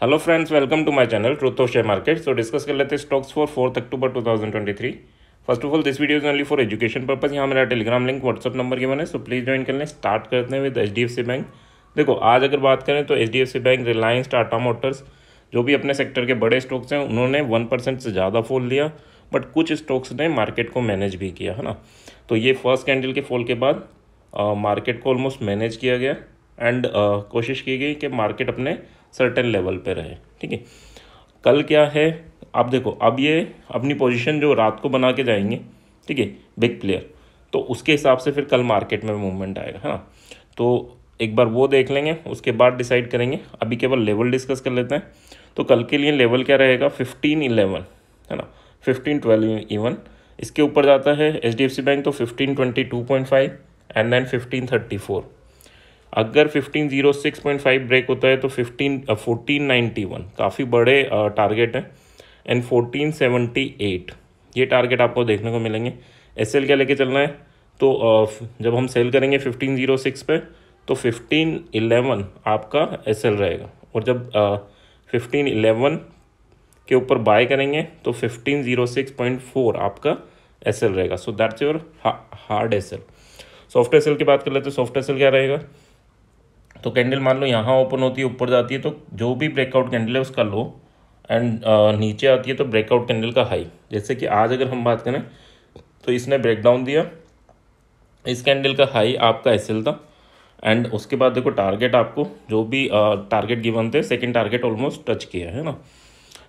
hello friends welcome to my channel truth of share market so discuss कर लेते हैं stocks for fourth October 2023 first of all this video is only for education purpose यहाँ मेरा Telegram link WhatsApp number के मैंने so please join कर लें start करते हैं विद एच बैंक देखो आज अगर बात करें तो H bank Reliance Tata motors जो भी अपने सेक्टर के बड़े स्टॉक्स हैं उन्होंने वन परसेंट से ज़्यादा फॉल लिया बट कुछ स्टॉक्स ने मार्केट को मैनेज भी किया है ना तो ये फर्स्ट कैंडल के फॉल के बाद मार्केट को ऑलमोस्ट मैनेज किया गया एंड कोशिश की गई कि मार्केट अपने सर्टेन लेवल पे रहे ठीक है कल क्या है आप देखो अब ये अपनी पोजीशन जो रात को बना के जाएंगे ठीक है बिग प्लेयर तो उसके हिसाब से फिर कल मार्केट में मूवमेंट आएगा है ना तो एक बार वो देख लेंगे उसके बाद डिसाइड करेंगे अभी केवल लेवल डिस्कस कर लेते हैं तो कल के लिए लेवल क्या रहेगा फिफ्टीन इलेवन है ना फिफ्टीन ट्वेल्व इवन इसके ऊपर जाता है एच बैंक तो fifteen twenty two point five and then fifteen thirty four अगर 1506.5 ब्रेक होता है तो 15 1491 काफ़ी बड़े टारगेट uh, हैं एंड 1478 ये टारगेट आपको देखने को मिलेंगे एस एल क्या लेके चलना है तो uh, जब हम सेल करेंगे 1506 पे तो 1511 आपका एस एल रहेगा और जब फिफ्टीन uh, एलेवन के ऊपर बाय करेंगे तो fifteen zero six point four आपका एस एल रहेगा so that's your hard S L soft S L की बात कर लेते हैं सॉफ्ट एस एल क्या रहेगा तो कैंडल मान लो यहाँ ओपन होती है ऊपर जाती है तो जो भी ब्रेकआउट कैंडल है उसका लो एंड नीचे आती है तो ब्रेकआउट कैंडल का हाई जैसे कि आज अगर हम बात करें तो इसने ब्रेकडाउन दिया इस कैंडल का हाई आपका एस था एंड उसके बाद देखो टारगेट आपको जो भी टारगेट गिवन थे सेकेंड टारगेट ऑलमोस्ट टच किया है ना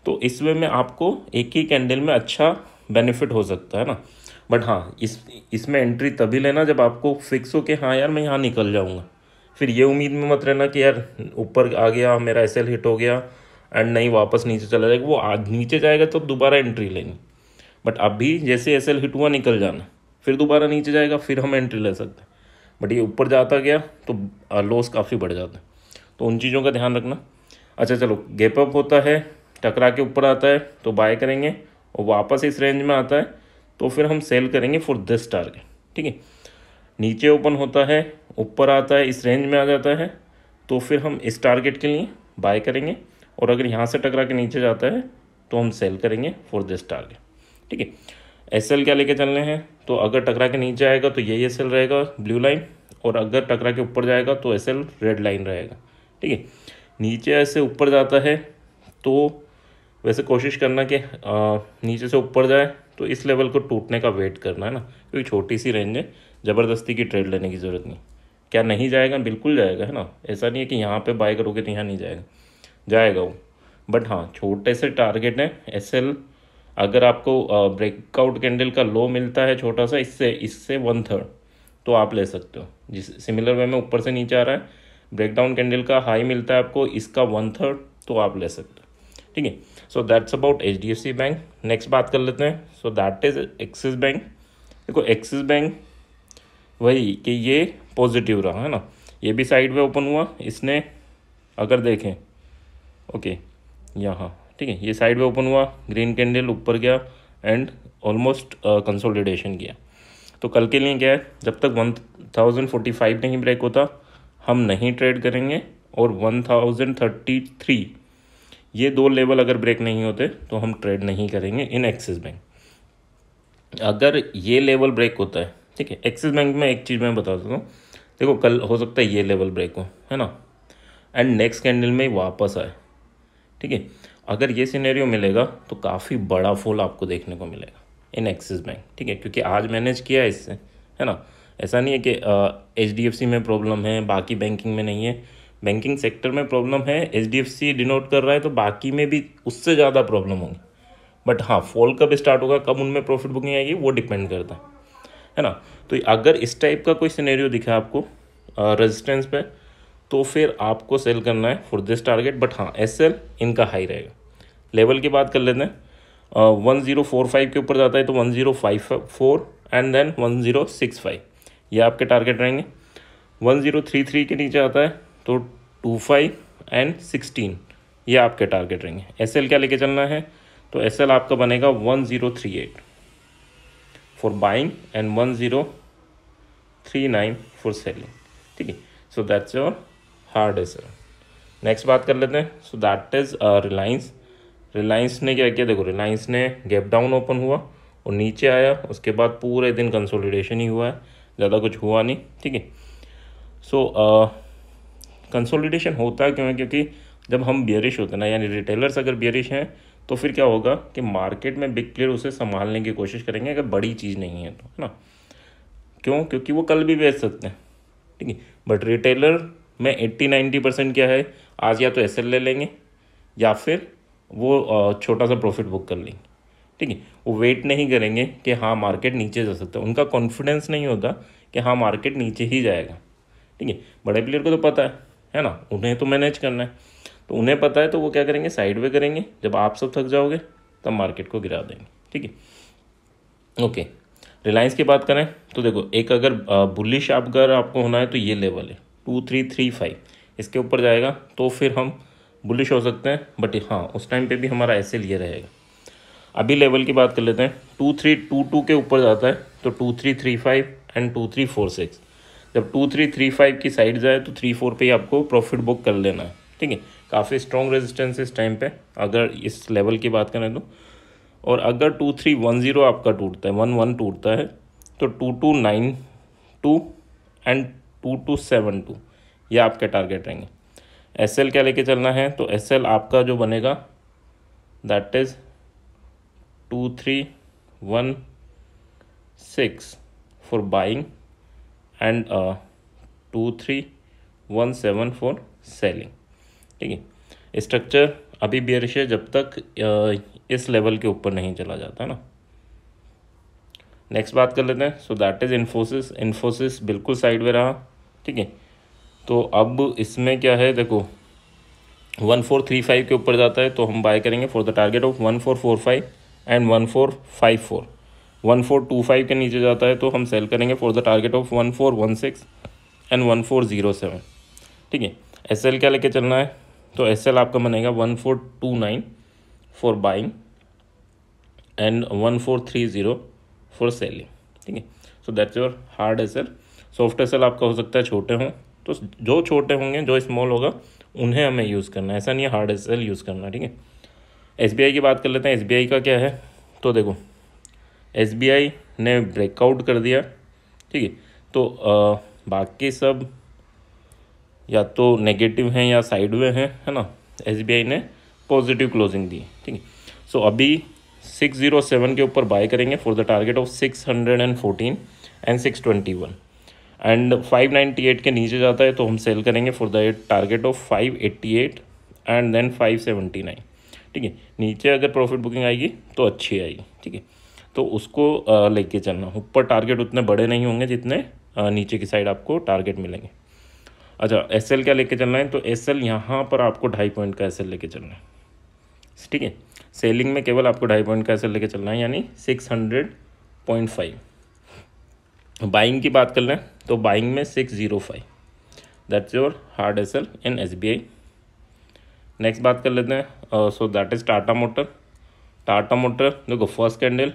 तो इस वे में आपको एक ही कैंडल में अच्छा बेनिफिट हो सकता है ना बट हाँ इस इसमें एंट्री तभी लेना जब आपको फिक्स हो के हाँ यार मैं यहाँ निकल जाऊँगा फिर ये उम्मीद में मत रहना कि यार ऊपर आ गया मेरा एस हिट हो गया एंड नहीं वापस नीचे चला जाएगा वो आज नीचे जाएगा तो दोबारा एंट्री लेनी बट अभी जैसे एस हिट हुआ निकल जाना फिर दोबारा नीचे जाएगा फिर हम एंट्री ले सकते हैं बट ये ऊपर जाता गया तो लॉस काफ़ी बढ़ जाता है तो उन चीज़ों का ध्यान रखना अच्छा चलो गेप अप होता है टकरा के ऊपर आता है तो बाय करेंगे और वापस इस रेंज में आता है तो फिर हम सेल करेंगे फॉर दिस टारगेट ठीक है नीचे ओपन होता है ऊपर आता है इस रेंज में आ जाता है तो फिर हम इस टारगेट के लिए बाय करेंगे और अगर यहाँ से टकरा के नीचे जाता है तो हम सेल करेंगे फॉर दिस टारगेट ठीक है एस क्या लेके चलने हैं तो अगर टकरा के नीचे आएगा तो यही एस रहेगा ब्लू लाइन और अगर टकरा के ऊपर जाएगा तो एस रेड लाइन रहेगा ठीक है नीचे ऐसे ऊपर जाता है तो वैसे कोशिश करना कि नीचे से ऊपर जाए तो इस लेवल को टूटने का वेट करना है ना क्योंकि छोटी सी रेंज है ज़बरदस्ती की ट्रेड लेने की ज़रूरत नहीं क्या नहीं जाएगा बिल्कुल जाएगा है ना ऐसा नहीं है कि यहाँ पे बाय करोगे तो यहाँ नहीं जाएगा जाएगा वो बट हाँ छोटे से टारगेट हैं एस अगर आपको ब्रेकआउट कैंडल का लो मिलता है छोटा सा इससे इससे वन थर्ड तो आप ले सकते हो जिस सिमिलर वे में ऊपर से नीचे आ रहा है ब्रेकडाउन कैंडल का हाई मिलता है आपको इसका वन थर्ड तो आप ले सकते हो ठीक है so that's about H D F C bank next बात कर लेते हैं so that is Axis bank देखो एक्सिस बैंक वही कि ये पॉजिटिव रहा है ना ये भी साइड में ओपन हुआ इसने अगर देखें ओके यहाँ ठीक है ये साइड में ओपन हुआ ग्रीन कैंडल ऊपर गया एंड ऑलमोस्ट कंसोलिडेशन किया तो कल के लिए क्या है जब तक वन थाउजेंड फोर्टी फाइव नहीं ब्रेक होता हम नहीं ट्रेड करेंगे और वन थाउजेंड थर्टी थ्री ये दो लेवल अगर ब्रेक नहीं होते तो हम ट्रेड नहीं करेंगे इन एक्सिस बैंक अगर ये लेवल ब्रेक होता है ठीक है एक्सिस बैंक में एक चीज़ मैं बता देता हूँ देखो कल हो सकता है ये लेवल ब्रेक हो है ना एंड नेक्स्ट कैंडल में वापस आए ठीक है अगर ये सिनेरियो मिलेगा तो काफ़ी बड़ा फॉल आपको देखने को मिलेगा इन एक्सिस बैंक ठीक है क्योंकि आज मैनेज किया है इससे है ना ऐसा नहीं है कि एच डी एफ सी में प्रॉब्लम है बाकी बैंकिंग में नहीं है बैंकिंग सेक्टर में प्रॉब्लम है H D F C denote कर रहा है तो बाकी में भी उससे ज़्यादा प्रॉब्लम होगी बट हाँ फॉल कब स्टार्ट होगा कब उनमें प्रॉफिट बुकिंग आएगी वो डिपेंड करता है है ना तो अगर इस टाइप का कोई सिनेरियो दिखा आपको रेजिस्टेंस पे तो फिर आपको सेल करना है फॉर दिस टारगेट बट हाँ एस एल इनका हाई रहेगा लेवल की बात कर लेते हैं वन ज़ीरो फोर फाइव के ऊपर जाता है तो one zero five four and then one zero six five ये आपके टारगेट रहेंगे वन ज़ीरो थ्री थ्री के नीचे आता है तो टू फाइव एंड सिक्सटीन ये आपके टारगेट रहेंगे एस एल क्या लेके चलना है तो एस एल आपका बनेगा one zero three eight for buying and one zero three nine for selling ठीक है so that's your hard SL next बात कर लेते हैं so that is Reliance Reliance ने क्या किया देखो रिलायंस ने गैप डाउन ओपन हुआ और नीचे आया उसके बाद पूरे दिन कंसोलिडेशन ही हुआ है ज़्यादा कुछ हुआ नहीं ठीक है सो कंसोलिडेशन uh, होता क्यों है क्योंकि जब हम बियरिश होते हैं ना यानी रिटेलर्स अगर बियरिश हैं तो फिर क्या होगा कि मार्केट में बिग प्लेयर उसे संभालने की कोशिश करेंगे अगर बड़ी चीज़ नहीं है तो है ना क्यों क्योंकि वो कल भी बेच सकते हैं ठीक है बट रिटेलर में एट्टी नाइन्टी परसेंट क्या है आज या तो एस ले लेंगे या फिर वो छोटा सा प्रॉफिट बुक कर लेंगे ठीक है वो वेट नहीं करेंगे कि हाँ मार्केट नीचे जा सकता है उनका कॉन्फिडेंस नहीं होता कि हाँ मार्केट नीचे ही जाएगा ठीक है बड़े प्लेयर को तो पता है है ना उन्हें तो मैनेज करना है तो उन्हें पता है तो वो क्या करेंगे साइड वे करेंगे जब आप सब थक जाओगे तब मार्केट को गिरा देंगे ठीक है ओके रिलायंस की बात करें तो देखो एक अगर बुलिश आप अगर आपको होना है तो ये लेवल है टू थ्री थ्री फाइव इसके ऊपर जाएगा तो फिर हम बुलिश हो सकते हैं बट हाँ उस टाइम पे भी हमारा ऐसे लिए रहेगा अभी लेवल की बात कर लेते हैं टू थ्री टू टू के ऊपर जाता है तो two three three five and two three four six जब टू थ्री थ्री फाइव की साइड जाए तो थ्री फोर पर ही आपको प्रॉफिट बुक कर लेना है ठीक है काफ़ी स्ट्रॉन्ग रेजिस्टेंस इस टाइम पे अगर इस लेवल की बात करें तो और अगर टू थ्री वन ज़ीरो आपका टूटता है वन वन टूटता है तो two two nine two and two two seven two ये आपके टारगेट रहेंगे एस एल क्या लेके चलना है तो एस एल आपका जो बनेगा that is two three one six for buying and two three one seven for selling ठीक है स्ट्रक्चर अभी बियरिश है जब तक इस लेवल के ऊपर नहीं चला जाता है ना नेक्स्ट बात कर लेते हैं so that is Infosys Infosys बिल्कुल साइड में रहा ठीक है तो अब इसमें क्या है देखो वन फोर थ्री फाइव के ऊपर जाता है तो हम बाय करेंगे for the target of one four four five and one four five four one four two five के नीचे जाता है तो हम सेल करेंगे for the target of one four one six and one four zero seven ठीक है S L क्या लेके चलना है तो एस एल आपका बनेगा one four two nine for buying and one four three zero for selling ठीक है so that's your hard S L soft S L आपका हो सकता है छोटे हों तो जो छोटे होंगे जो स्मॉल होगा उन्हें हमें यूज़ करना है ऐसा नहीं है हार्ड एस एल यूज़ करना ठीक है एस बी आई की बात कर लेते हैं एस बी आई का क्या है तो देखो एस बी आई ने ब्रेकआउट कर दिया ठीक है तो आ, बाकी सब या तो नेगेटिव हैं या साइड वे हैं है ना एस ने पॉजिटिव क्लोजिंग दी ठीक है सो अभी 607 के ऊपर बाय करेंगे for the target of 614 and 621 and 598 के नीचे जाता है तो हम सेल करेंगे for the target of 588 and then 579 ठीक है नीचे अगर प्रॉफिट बुकिंग आएगी तो अच्छी आएगी ठीक है तो उसको लेके चलना ऊपर टारगेट उतने बड़े नहीं होंगे जितने नीचे की साइड आपको टारगेट मिलेंगे अच्छा एस एल क्या लेके चलना है तो एस एल यहाँ पर आपको ढाई पॉइंट का एस एल लेके चलना है ठीक है सेलिंग में केवल आपको ढाई पॉइंट का एस एल लेके चलना है यानी six hundred point five buying की बात कर लें तो बाइंग में six zero five that's your hard S L in S B I next बात कर लेते हैं so that is Tata motor Tata motor देखो फर्स्ट कैंडल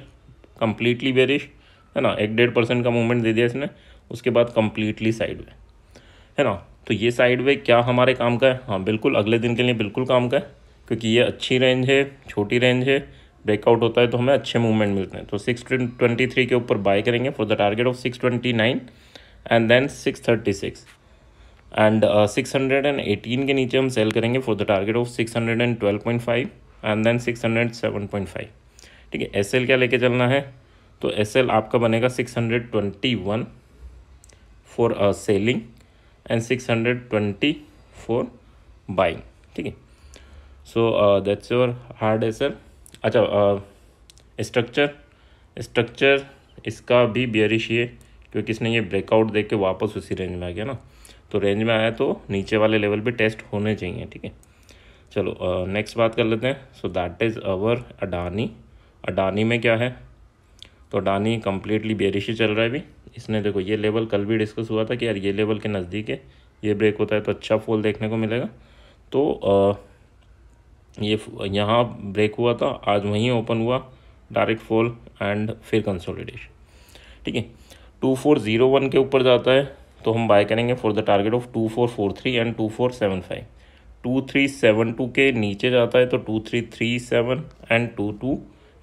कम्प्लीटली वेरिश है ना एक डेढ़ परसेंट का मूवमेंट दे दिया इसने उसके बाद कम्प्लीटली साइड है ना तो ये साइड वे क्या हमारे काम का है हाँ बिल्कुल अगले दिन के लिए बिल्कुल काम का है क्योंकि ये अच्छी रेंज है छोटी रेंज है ब्रेकआउट होता है तो हमें अच्छे मूवमेंट मिलते हैं तो सिक्स ट्वेंटी थ्री के ऊपर बाय करेंगे for the target of six twenty nine and then six thirty six and six hundred and eighteen के नीचे हम सेल करेंगे for the target of six hundred and twelve point five and then six hundred seven point five ठीक है S L क्या लेके चलना है तो एस एल आपका बनेगा six hundred twenty one for selling and six hundred twenty four buying ठीक है so that's your hard sir अच्छा स्ट्रक्चर uh, स्ट्रक्चर इसका भी बियरिश ही है क्योंकि इसने ये ब्रेकआउट दे के वापस उसी रेंज में आ गया ना तो रेंज में आया तो नीचे वाले लेवल पे टेस्ट होने चाहिए ठीक है चलो नेक्स्ट uh, बात कर लेते हैं so that is our Adani Adani में क्या है तो अडानी कम्प्लीटली बेरिश ही चल रहा है अभी इसने देखो ये लेवल कल भी डिस्कस हुआ था कि यार ये लेवल के नज़दीक है ये ब्रेक होता है तो अच्छा फॉल देखने को मिलेगा तो आ, ये यहाँ ब्रेक हुआ था आज वहीं ओपन हुआ डायरेक्ट फॉल एंड फिर कंसोलिडेशन ठीक है टू फोर ज़ीरो वन के ऊपर जाता है तो हम बाय करेंगे for the target of two four four three and two four seven five two three seven two के नीचे जाता है तो two three three seven and two two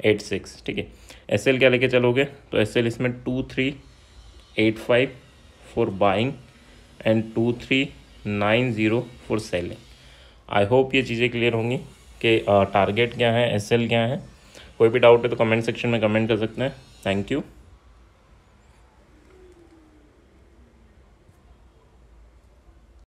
eight six ठीक है एस एल क्या लेके चलोगे तो एस एल इसमें two three eight five for buying and two three nine zero for selling I hope ये चीज़ें क्लियर होंगी कि टारगेट uh, क्या है एस क्या है कोई भी डाउट है तो कमेंट सेक्शन में कमेंट कर सकते हैं थैंक यू